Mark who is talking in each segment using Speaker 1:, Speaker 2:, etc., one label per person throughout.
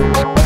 Speaker 1: Thank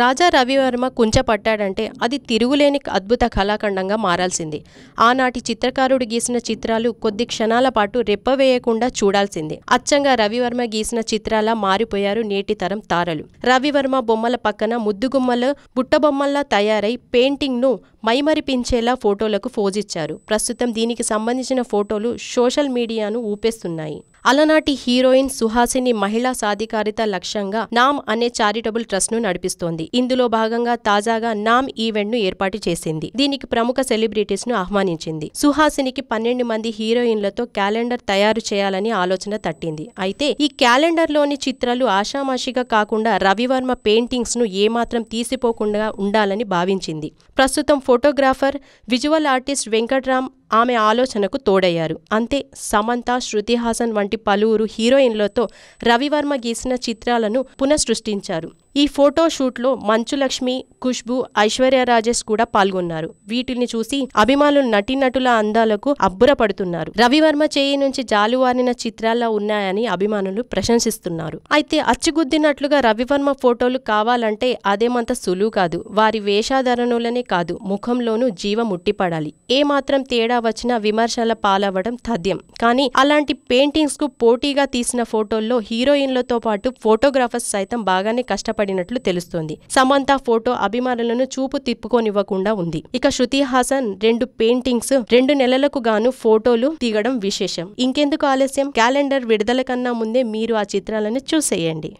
Speaker 1: రాజా రవివర్మ కుంచపట్టాడంటే అది తిరుగులేని అద్భుత కళాఖండంగా మారాల్సింది ఆనాటి చిత్రకారుడు గీసిన చిత్రాలు కొద్ది క్షణాల పాటు రెప్పవేయకుండా చూడాల్సిందే అచ్చంగా రవివర్మ గీసిన చిత్రాలా మారిపోయారు నేటి తరం తారలు రవివర్మ బొమ్మల పక్కన ముద్దుగుమ్మలు బుట్టబొమ్మల్లా తయారై పెయింటింగ్ను మైమరిపించేలా ఫోటోలకు ఫోజిచ్చారు ప్రస్తుతం దీనికి సంబంధించిన ఫోటోలు సోషల్ మీడియాను ఊపేస్తున్నాయి అలనాటి హీరోయిన్ సుహాసిని మహిళా సాధికారిత లక్ష్యంగా నామ్ అనే చారిటబుల్ ట్రస్ట్ ను నడిపిస్తోంది ఇందులో భాగంగా తాజాగా నామ్ ఈవెంట్ ను ఏర్పాటు చేసింది దీనికి ప్రముఖ సెలబ్రిటీస్ ను ఆహ్వానించింది సుహాసినికి పన్నెండు మంది హీరోయిన్లతో క్యాలెండర్ తయారు చేయాలని ఆలోచన తట్టింది అయితే ఈ క్యాలెండర్లోని చిత్రాలు ఆషామాషిగా కాకుండా రవివర్మ పెయింటింగ్స్ ను ఏమాత్రం తీసిపోకుండా ఉండాలని భావించింది ప్రస్తుతం ఫోటోగ్రాఫర్ విజువల్ ఆర్టిస్ట్ వెంకట్రామ్ ఆమె ఆలోచనకు తోడయ్యారు అంతే సమంత శృతి హాసన్ వంటి పలువురు హీరోయిన్లతో రవివర్మ గీసిన చిత్రాలను పునఃసృష్టించారు ఈ ఫోటో మంచులక్ష్మి ఖుష్బు ఐశ్వర్య రాజేష్ కూడా పాల్గొన్నారు వీటిని చూసి అభిమానులు నటీనటుల అందాలకు అబ్బురపడుతున్నారు రవివర్మ చేయి నుంచి జాలువారిన చిత్రాల్లో ఉన్నాయని అభిమానులు ప్రశంసిస్తున్నారు అయితే అచ్చుగుద్దినట్లుగా రవివర్మ ఫోటోలు కావాలంటే అదేమంత సులువు కాదు వారి వేషాధరణులనే కాదు ముఖంలోనూ జీవం ముట్టిపడాలి ఏమాత్రం తేడా వచ్చినా విమర్శల పాలవ్వడం తథ్యం కానీ అలాంటి పెయింటింగ్స్ కు పోటీగా తీసిన ఫోటోల్లో హీరోయిన్లతో పాటు ఫోటోగ్రాఫర్స్ సైతం బాగానే కష్టపడి బయటపడినట్లు తెలుస్తోంది సమంత ఫోటో అభిమానులను చూపు తిప్పుకోనివ్వకుండా ఉంది ఇక శృతి హాసన్ రెండు పెయింటింగ్స్ రెండు నెలలకు గాను ఫోటోలు తీగడం విశేషం ఇంకెందుకు ఆలస్యం క్యాలెండర్ విడుదల కన్నా ముందే మీరు ఆ చిత్రాలను చూసేయండి